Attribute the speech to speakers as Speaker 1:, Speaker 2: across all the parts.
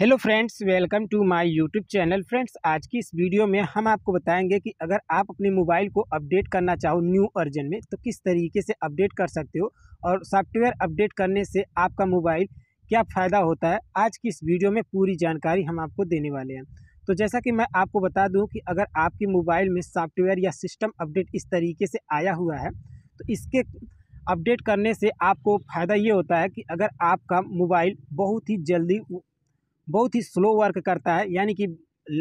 Speaker 1: hello friends welcome to my YouTube channel friends आज की इस वीडियो में हम आपको बताएंगे कि अगर आप अपने मोबाइल को अपडेट करना चाहो न्यू वर्जन में तो किस तरीके से अपडेट कर सकते हो और सॉफ्टवेयर अपडेट करने से आपका मोबाइल क्या फ़ायदा होता है आज की इस वीडियो में पूरी जानकारी हम आपको देने वाले हैं तो जैसा कि मैं आपको बता दूँ कि अगर आपके मोबाइल में सॉफ्टवेयर या सिस्टम अपडेट इस तरीके से आया हुआ है तो इसके अपडेट करने से आपको फ़ायदा ये होता है कि अगर आपका मोबाइल बहुत ही जल्दी बहुत ही स्लो वर्क करता है यानी कि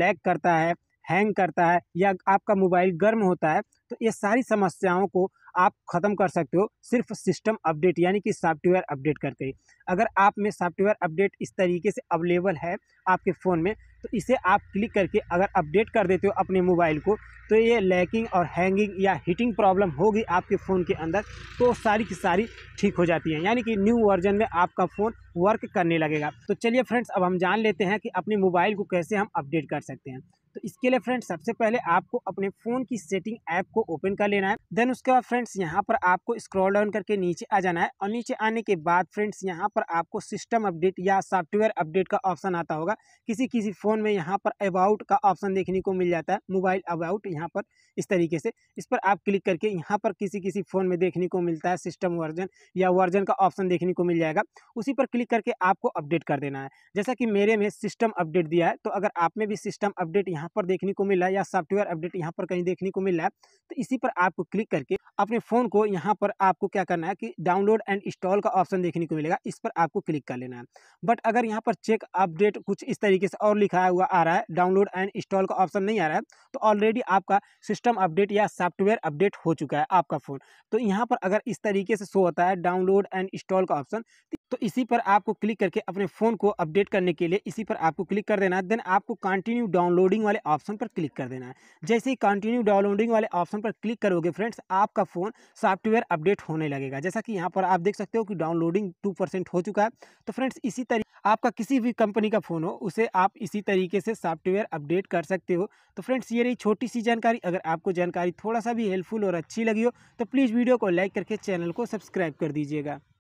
Speaker 1: लैग करता है हैंग करता है या आपका मोबाइल गर्म होता है तो ये सारी समस्याओं को आप ख़त्म कर सकते हो सिर्फ सिस्टम अपडेट यानी कि सॉफ्टवेयर अपडेट करके अगर आप में सॉफ्टवेयर अपडेट इस तरीके से अवेलेबल है आपके फ़ोन में तो इसे आप क्लिक करके अगर अपडेट कर देते हो अपने मोबाइल को तो ये लैकिंग और हैंगिंग या हीटिंग प्रॉब्लम होगी आपके फ़ोन के अंदर तो सारी की सारी ठीक हो जाती है यानी कि न्यू वर्जन में आपका फ़ोन वर्क करने लगेगा तो चलिए फ्रेंड्स अब हम जान लेते हैं कि अपने मोबाइल को कैसे हम अपडेट कर सकते हैं तो इसके लिए फ्रेंड्स सबसे पहले आपको अपने फ़ोन की सेटिंग ऐप को ओपन कर लेना है देन उसके बाद फ्रेंड्स यहाँ पर आपको स्क्रॉल डाउन करके नीचे आ जाना है और नीचे आने के बाद फ्रेंड्स यहाँ पर आपको सिस्टम अपडेट या सॉफ्टवेयर अपडेट का ऑप्शन आता होगा किसी किसी फ़ोन में यहाँ पर अबाउट का ऑप्शन देखने को मिल जाता है मोबाइल अबाउट यहाँ पर इस तरीके से इस पर आप क्लिक करके यहाँ पर किसी किसी फ़ोन में देखने को मिलता है सिस्टम वर्जन या वर्जन का ऑप्शन देखने को मिल जाएगा उसी पर क्लिक करके आपको अपडेट कर देना है जैसा कि मेरे में सिस्टम अपडेट दिया है तो अगर आप में भी सिस्टम अपडेट यहाँ यहाँ पर देखने को मिला है या सॉफ्टवेयर अपडेट यहाँ पर कहीं देखने को मिला है तो इसी पर आपको क्लिक करके अपने फ़ोन को यहाँ पर आपको क्या करना है कि डाउनलोड एंड इंस्टॉल का ऑप्शन देखने को मिलेगा इस पर आपको क्लिक कर लेना है बट अगर यहाँ पर चेक अपडेट कुछ इस तरीके से और लिखा हुआ आ रहा है डाउनलोड एंड इंस्टॉल का ऑप्शन नहीं आ रहा है तो ऑलरेडी आपका सिस्टम अपडेट या सॉफ्टवेयर अपडेट हो चुका है आपका फ़ोन तो यहाँ पर अगर इस तरीके से शो होता है डाउनलोड एंड इंस्टॉल का ऑप्शन तो इसी पर आपको क्लिक करके अपने फ़ोन को अपडेट करने के लिए इसी पर आपको क्लिक कर देना है देन आपको कंटिन्यू डाउनलोडिंग वाले ऑप्शन पर क्लिक कर देना है जैसे ही कंटिन्यू डाउनलोडिंग वाले ऑप्शन पर क्लिक करोगे फ्रेंड्स आपका फ़ोन सॉफ्टवेयर अपडेट होने लगेगा जैसा कि यहाँ पर आप देख सकते हो कि डाउनलोडिंग टू हो चुका है तो फ्रेंड्स इसी तरीके आपका किसी भी कंपनी का फ़ोन हो उसे आप इसी तरीके से सॉफ्टवेयर अपडेट कर सकते हो तो फ्रेंड्स ये रही छोटी सी जानकारी अगर आपको जानकारी थोड़ा सा भी हेल्पफुल और अच्छी लगी हो तो प्लीज़ वीडियो को लाइक करके चैनल को सब्सक्राइब कर दीजिएगा